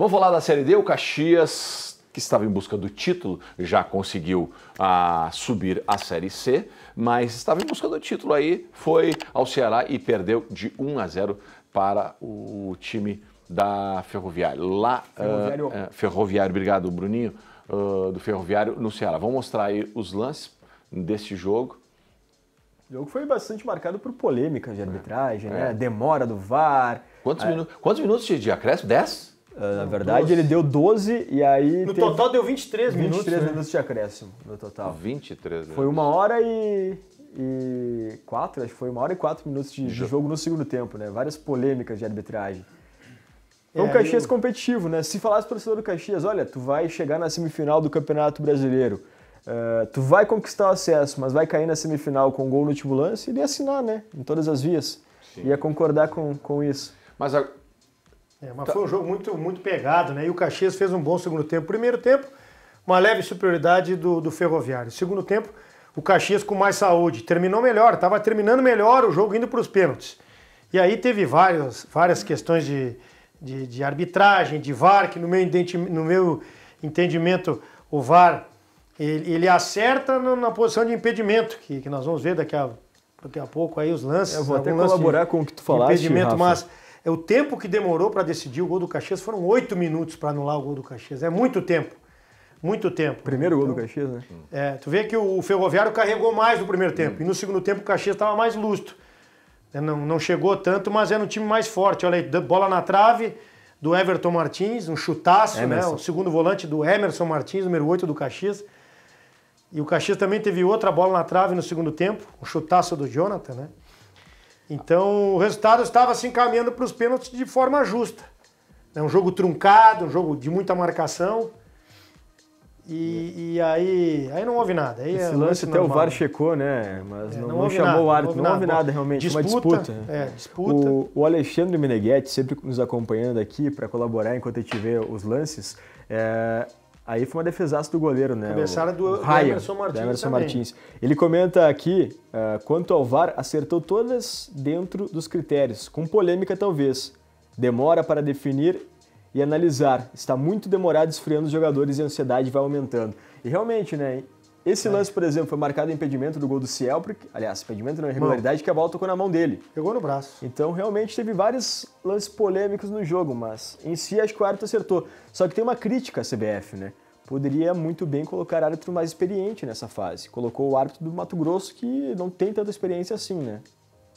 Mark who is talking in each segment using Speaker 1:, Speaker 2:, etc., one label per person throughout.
Speaker 1: Vamos falar da Série D, o Caxias que estava em busca do título, já conseguiu ah, subir à Série C, mas estava em busca do título aí, foi ao Ceará e perdeu de 1 a 0 para o time da Ferroviária. Lá, ah, Ferroviário, uh, uh, ferroviário obrigado Bruninho, uh, do Ferroviário no Ceará. Vamos mostrar aí os lances desse jogo. O jogo foi bastante marcado por polêmicas de é. arbitragem, né? é. né? Demora do VAR. Quantos, é. minu quantos minutos de acréscimo? 10? Ah, na verdade, 12. ele deu 12 e aí. No teve... total deu 23 minutos. 23 né? minutos de acréscimo no total. 23 minutos. Foi uma hora e. e quatro, acho que foi uma hora e quatro minutos de, de jogo no segundo tempo, né? Várias polêmicas de arbitragem. É um Caxias eu... competitivo, né? Se falasse para o torcedor do Caxias, olha, tu vai chegar na semifinal do Campeonato Brasileiro, uh, tu vai conquistar o acesso, mas vai cair na semifinal com um gol no último lance, ele ia assinar, né? Em todas as vias.
Speaker 2: Sim. Ia concordar com, com isso. Mas a é, mas tá. foi um jogo muito, muito pegado, né? E o Caxias fez um bom segundo tempo. Primeiro tempo, uma leve superioridade do, do Ferroviário. Segundo tempo, o Caxias com mais saúde. Terminou melhor, estava terminando melhor o jogo indo para os pênaltis. E aí teve várias, várias questões de, de, de, arbitragem, de VAR, que no meu, no meu entendimento o VAR ele, ele acerta no, na posição de impedimento, que, que nós vamos ver daqui a, daqui a pouco aí os lances. É, eu vou até colaborar de, com o que tu falaste, impedimento, Rafa. mas é o tempo que demorou para decidir o gol do Caxias foram oito minutos para anular o gol do Caxias. É muito tempo. Muito tempo. Primeiro gol então, do Caxias, né? É, tu vê que o Ferroviário carregou mais no primeiro tempo. Hum. E no segundo tempo o Caxias estava mais lustro. É, não, não chegou tanto, mas era um time mais forte. Olha aí, bola na trave do Everton Martins, um chutaço, né? Emerson. né? O segundo volante do Emerson Martins, número 8 do Caxias. E o Caxias também teve outra bola na trave no segundo tempo, um chutaço do Jonathan, né? Então o resultado estava se encaminhando para os pênaltis de forma justa. É um jogo truncado, um jogo de muita marcação. E, e, aí, aí não houve nada. Aí Esse é lance até normal. o VAR
Speaker 1: checou, né? Mas é, não, não, não chamou nada, o árbitro, não houve, não houve nada, realmente. Disputa, uma disputa. É, disputa. O, o, Alexandre Meneghetti, sempre nos acompanhando aqui para colaborar enquanto eu tiver os lances, é, Aí foi uma defesaça do goleiro, né? Começaram do, do Ryan, Emerson, Martins, Emerson Martins. Ele comenta aqui, uh, quanto ao VAR, acertou todas dentro dos critérios, com polêmica talvez. Demora para definir e analisar. Está muito demorado esfriando os jogadores e a ansiedade vai aumentando. E realmente, né? Esse é. lance, por exemplo, foi marcado em impedimento do gol do porque, aliás, impedimento não, é irregularidade, que é a bola tocou na mão dele. Pegou no braço. Então, realmente, teve vários lances polêmicos no jogo, mas em si, acho que o árbitro acertou. Só que tem uma crítica à CBF, né? Poderia muito bem colocar árbitro mais experiente nessa fase. Colocou o árbitro do Mato Grosso, que não tem tanta experiência assim, né?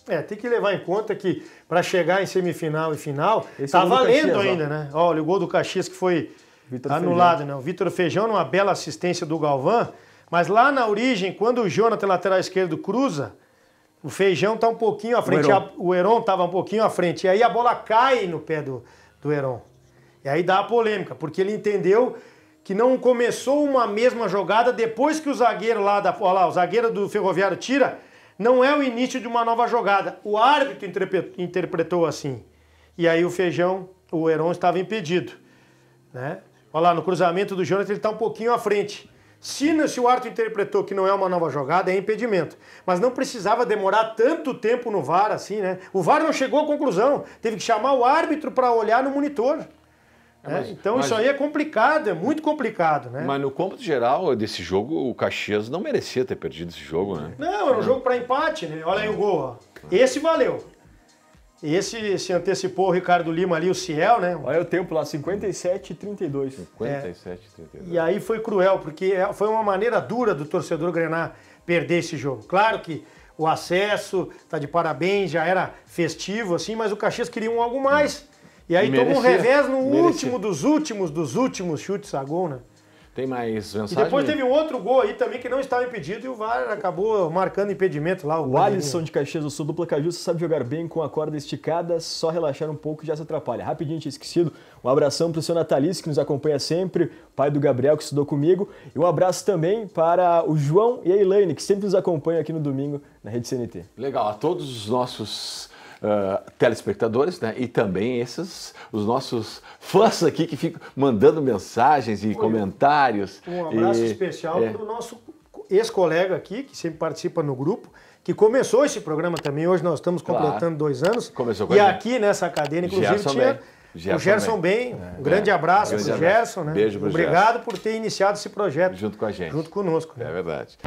Speaker 2: É, tem que levar em conta que para chegar em semifinal e final, Esse tá é valendo Caxias, ainda, ó. né? Olha, o gol do Caxias que foi Victor anulado, Feijão. né? O Vitor Feijão, numa bela assistência do Galvão, mas lá na origem, quando o Jonathan, lateral esquerdo, cruza, o Feijão está um pouquinho à frente, o Heron estava um pouquinho à frente. E aí a bola cai no pé do, do Heron. E aí dá a polêmica, porque ele entendeu que não começou uma mesma jogada depois que o zagueiro lá da olha lá, o zagueiro do Ferroviário tira, não é o início de uma nova jogada. O árbitro interpretou assim. E aí o Feijão, o Heron estava impedido, né? Olha lá, no cruzamento do Jonathan ele está um pouquinho à frente. Se, se o árbitro interpretou que não é uma nova jogada, é impedimento. Mas não precisava demorar tanto tempo no VAR assim, né? O VAR não chegou à conclusão, teve que chamar o árbitro para olhar no monitor. É, né? mas, então mas, isso aí é complicado, é muito complicado, né?
Speaker 1: Mas no cômputo geral desse jogo, o Caxias não merecia ter perdido esse jogo,
Speaker 2: né? Não, era um é. jogo para empate, né? Olha aí o gol, ó. Esse valeu. Esse se antecipou o Ricardo Lima ali, o Ciel, né? Olha o tempo lá, 57 e 32. 57 e 32. É. E aí foi cruel, porque é, foi uma maneira dura do torcedor Grenar perder esse jogo. Claro que o acesso tá de parabéns, já era festivo assim, mas o Caxias queria um algo mais. E aí tomou um revés no merecia. último dos últimos dos últimos chutes a gol, né? Tem mais mensagem? E depois teve um outro gol aí também que não estava impedido e o VAR acabou marcando impedimento lá. O, o Alisson de Caxias do Sul, dupla Caju, sabe jogar
Speaker 1: bem com a corda esticada, só relaxar um pouco já se atrapalha. Rapidinho, tinha esquecido. Um abração para o seu Natalice, que nos acompanha sempre, pai do Gabriel, que estudou comigo. E um abraço também para o João e a Elaine, que sempre nos acompanham aqui no domingo na Rede CNT. Legal, a todos os nossos telespectadores né? e também esses, os nossos fãs aqui que ficam mandando mensagens e Oi, comentários. Um abraço e, especial é... para o
Speaker 2: nosso ex-colega aqui, que sempre participa no grupo, que começou esse programa também. Hoje nós estamos completando claro. dois anos. Começou com E aqui nessa cadeira, inclusive, Gerson tinha. Gerson o Gerson Bem, é, um grande é. abraço para o Gerson. Né? Beijo pro Obrigado Gerson. por ter iniciado esse projeto. Junto com a gente. Junto conosco. Né? É verdade.